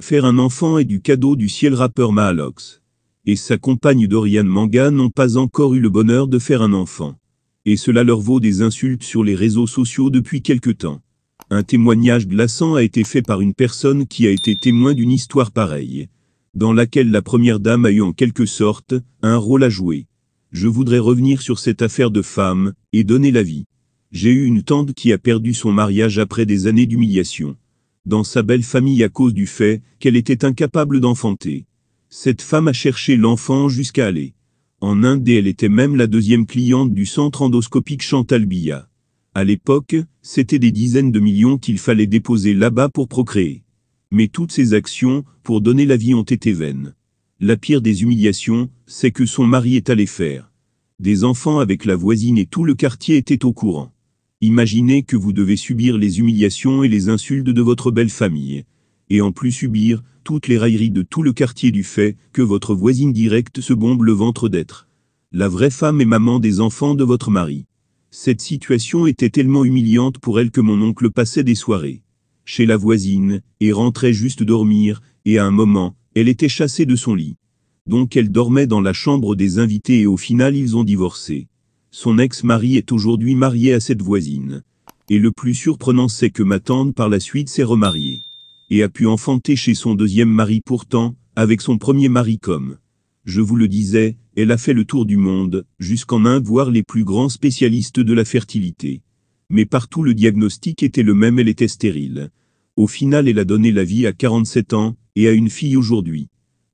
Faire un enfant est du cadeau du ciel rappeur Mahalox. Et sa compagne Dorian Manga n'ont pas encore eu le bonheur de faire un enfant. Et cela leur vaut des insultes sur les réseaux sociaux depuis quelque temps. Un témoignage glaçant a été fait par une personne qui a été témoin d'une histoire pareille, dans laquelle la première dame a eu en quelque sorte un rôle à jouer. Je voudrais revenir sur cette affaire de femme et donner la vie. J'ai eu une tante qui a perdu son mariage après des années d'humiliation dans sa belle famille à cause du fait qu'elle était incapable d'enfanter. Cette femme a cherché l'enfant jusqu'à aller. En Inde elle était même la deuxième cliente du centre endoscopique Chantal Bia. À l'époque, c'était des dizaines de millions qu'il fallait déposer là-bas pour procréer. Mais toutes ses actions, pour donner la vie, ont été vaines. La pire des humiliations, c'est que son mari est allé faire. Des enfants avec la voisine et tout le quartier étaient au courant. Imaginez que vous devez subir les humiliations et les insultes de votre belle famille, et en plus subir toutes les railleries de tout le quartier du fait que votre voisine directe se bombe le ventre d'être. La vraie femme et maman des enfants de votre mari. Cette situation était tellement humiliante pour elle que mon oncle passait des soirées chez la voisine, et rentrait juste dormir, et à un moment, elle était chassée de son lit. Donc elle dormait dans la chambre des invités et au final ils ont divorcé. Son ex-mari est aujourd'hui marié à cette voisine. Et le plus surprenant c'est que ma tante par la suite s'est remariée. Et a pu enfanter chez son deuxième mari pourtant, avec son premier mari comme. Je vous le disais, elle a fait le tour du monde, jusqu'en Inde voir les plus grands spécialistes de la fertilité. Mais partout le diagnostic était le même, elle était stérile. Au final elle a donné la vie à 47 ans, et à une fille aujourd'hui.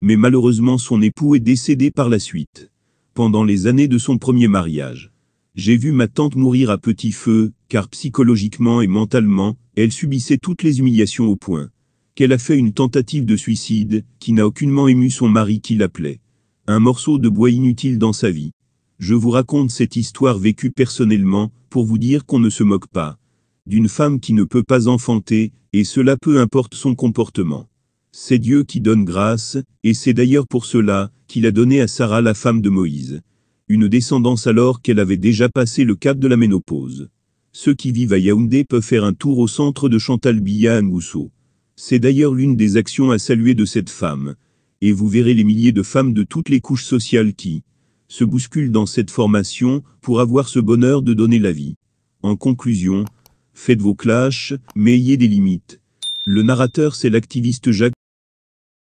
Mais malheureusement son époux est décédé par la suite pendant les années de son premier mariage. J'ai vu ma tante mourir à petit feu, car psychologiquement et mentalement, elle subissait toutes les humiliations au point qu'elle a fait une tentative de suicide, qui n'a aucunement ému son mari qui l'appelait. Un morceau de bois inutile dans sa vie. Je vous raconte cette histoire vécue personnellement, pour vous dire qu'on ne se moque pas. D'une femme qui ne peut pas enfanter, et cela peu importe son comportement. C'est Dieu qui donne grâce, et c'est d'ailleurs pour cela, a donné à Sarah la femme de Moïse. Une descendance alors qu'elle avait déjà passé le cap de la ménopause. Ceux qui vivent à Yaoundé peuvent faire un tour au centre de Chantal Biya à C'est d'ailleurs l'une des actions à saluer de cette femme. Et vous verrez les milliers de femmes de toutes les couches sociales qui se bousculent dans cette formation pour avoir ce bonheur de donner la vie. En conclusion, faites vos clashs, mais ayez des limites. Le narrateur c'est l'activiste Jacques